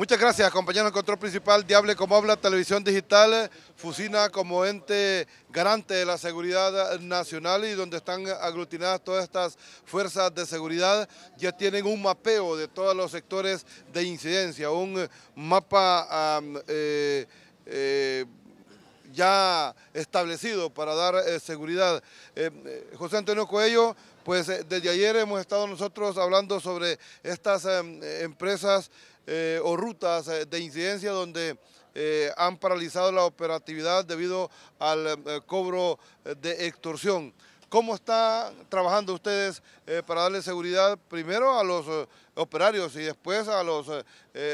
Muchas gracias, compañero en control principal, Diable como habla, televisión digital, Fusina como ente garante de la seguridad nacional y donde están aglutinadas todas estas fuerzas de seguridad, ya tienen un mapeo de todos los sectores de incidencia, un mapa eh, eh, ya establecido para dar eh, seguridad. José Antonio Coello, pues eh, desde ayer hemos estado nosotros hablando sobre estas em, empresas eh, o rutas eh, de incidencia donde han paralizado la operatividad debido al em, cobro de extorsión. ¿Cómo están trabajando ustedes para darle seguridad primero a los operarios y después a los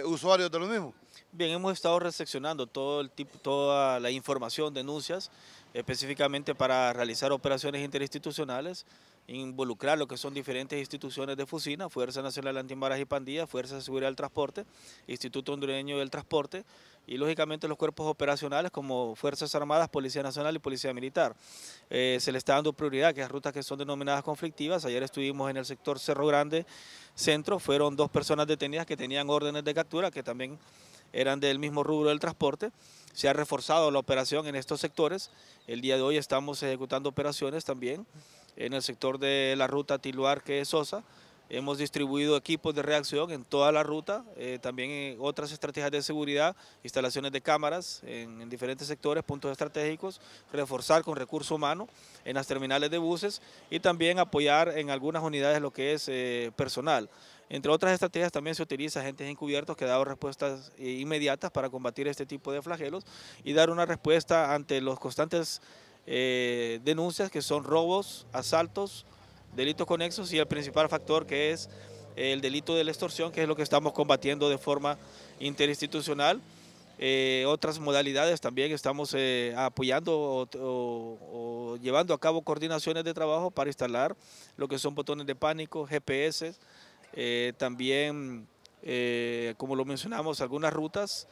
usuarios de los mismos? Bien, hemos estado recepcionando todo el tipo, toda la información, denuncias, específicamente para realizar operaciones interinstitucionales involucrar lo que son diferentes instituciones de Fusina, Fuerza Nacional Antimaras y Pandillas, Fuerza de Seguridad del Transporte, Instituto Hondureño del Transporte y lógicamente los cuerpos operacionales como Fuerzas Armadas, Policía Nacional y Policía Militar. Eh, se le está dando prioridad que las rutas que son denominadas conflictivas, ayer estuvimos en el sector Cerro Grande Centro, fueron dos personas detenidas que tenían órdenes de captura que también eran del mismo rubro del transporte. Se ha reforzado la operación en estos sectores. El día de hoy estamos ejecutando operaciones también en el sector de la ruta Tiluar, que es Sosa. Hemos distribuido equipos de reacción en toda la ruta, eh, también otras estrategias de seguridad, instalaciones de cámaras en, diferentes sectores, puntos estratégicos, reforzar con recurso humano en las terminales de buses y también apoyar en algunas unidades lo que es eh, personal. Entre otras estrategias también se utiliza agentes encubiertos que han dado respuestas eh, inmediatas para combatir este tipo de flagelos y dar una respuesta ante los constantes eh, denuncias que son robos, asaltos, delitos conexos y el principal factor que es el delito de la extorsión, que es lo que estamos combatiendo de forma interinstitucional. Eh, otras modalidades también estamos eh, apoyando o, llevando a cabo coordinaciones de trabajo para instalar lo que son botones de pánico, GPS, también, como lo mencionamos, algunas rutas,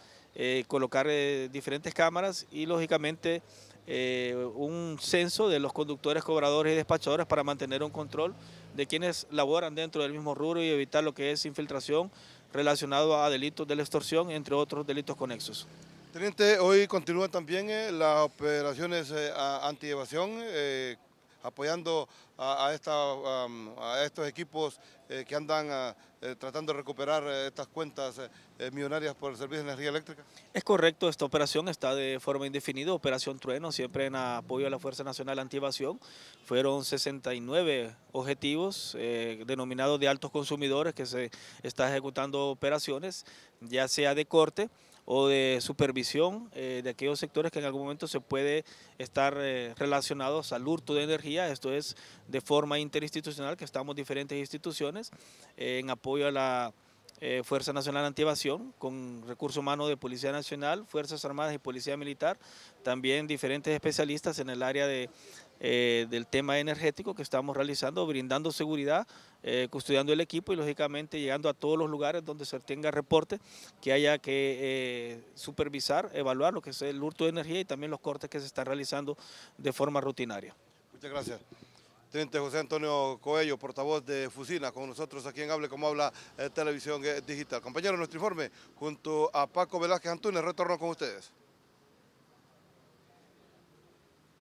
colocar diferentes cámaras y lógicamente eh, un censo de los conductores, cobradores y despachadores para mantener un control de quienes laboran dentro del mismo rubro y evitar lo que es infiltración relacionado a delitos de la extorsión, entre otros delitos conexos. Teniente, hoy continúan también eh, las operaciones eh, anti-evasión apoyando a, estos equipos eh, que andan ah, eh, tratando de recuperar eh, estas cuentas millonarias por el servicio de energía eléctrica? Es correcto, esta operación está de forma indefinida, Operación Trueno, siempre en apoyo a la Fuerza Nacional Antievasión. Fueron 69 objetivos denominados de altos consumidores que se está ejecutando operaciones, ya sea de corte, o de supervisión eh, de aquellos sectores que en algún momento se puede estar eh, relacionados al hurto de energía, esto es de forma interinstitucional, que estamos diferentes instituciones eh, en apoyo a la Fuerza Nacional Antievasión, con recursos humanos de Policía Nacional, Fuerzas Armadas y Policía Militar, también diferentes especialistas en el área de eh, del tema energético que estamos realizando, brindando seguridad, eh, custodiando el equipo y lógicamente llegando a todos los lugares donde se tenga reporte que haya que eh, supervisar, evaluar lo que es el hurto de energía y también los cortes que se están realizando de forma rutinaria. Muchas gracias. Teniente José Antonio Coello, portavoz de Fusina, con nosotros aquí en Hable Como Habla Televisión Digital. Compañero, nuestro informe, junto a Paco Velázquez Antunes, retorno con ustedes.